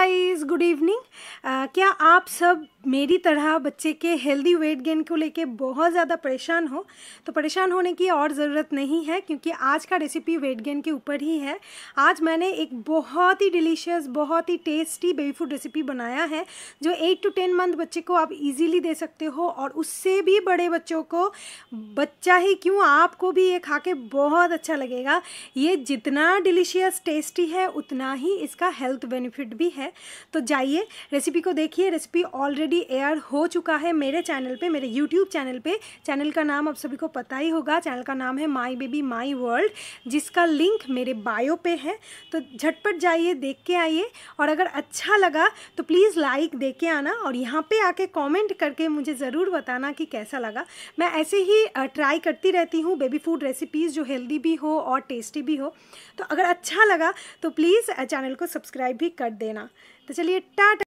guys good evening क्या आप सब मेरी तरह बच्चे के हेल्दी वेट गेन को लेके बहुत ज़्यादा परेशान हो तो परेशान होने की और ज़रूरत नहीं है क्योंकि आज का रेसिपी वेट गेन के ऊपर ही है आज मैंने एक बहुत ही डिलीशियस बहुत ही टेस्टी बेबी फूड रेसिपी बनाया है जो एट टू टेन मंथ बच्चे को आप इजीली दे सकते हो और उससे भी बड़े बच्चों को बच्चा ही क्यों आपको भी ये खा के बहुत अच्छा लगेगा ये जितना डिलीशियस टेस्टी है उतना ही इसका हेल्थ बेनिफिट भी है है तो जाइए रेसिपी को देखिए रेसिपी ऑलरेडी एयर हो चुका है मेरे चैनल पे मेरे यूट्यूब चैनल पे चैनल का नाम आप सभी को पता ही होगा चैनल का नाम है माई बेबी माई वर्ल्ड जिसका लिंक मेरे बायो पे है तो झटपट जाइए देख के आइए और अगर अच्छा लगा तो प्लीज़ लाइक दे के आना और यहाँ पर आके कॉमेंट करके मुझे ज़रूर बताना कि कैसा लगा मैं ऐसे ही ट्राई करती रहती हूँ बेबी फूड रेसिपीज़ जो हेल्दी भी हो और टेस्टी भी हो तो अगर अच्छा लगा तो प्लीज़ चैनल को सब्सक्राइब भी कर देना तो चलिए टाटा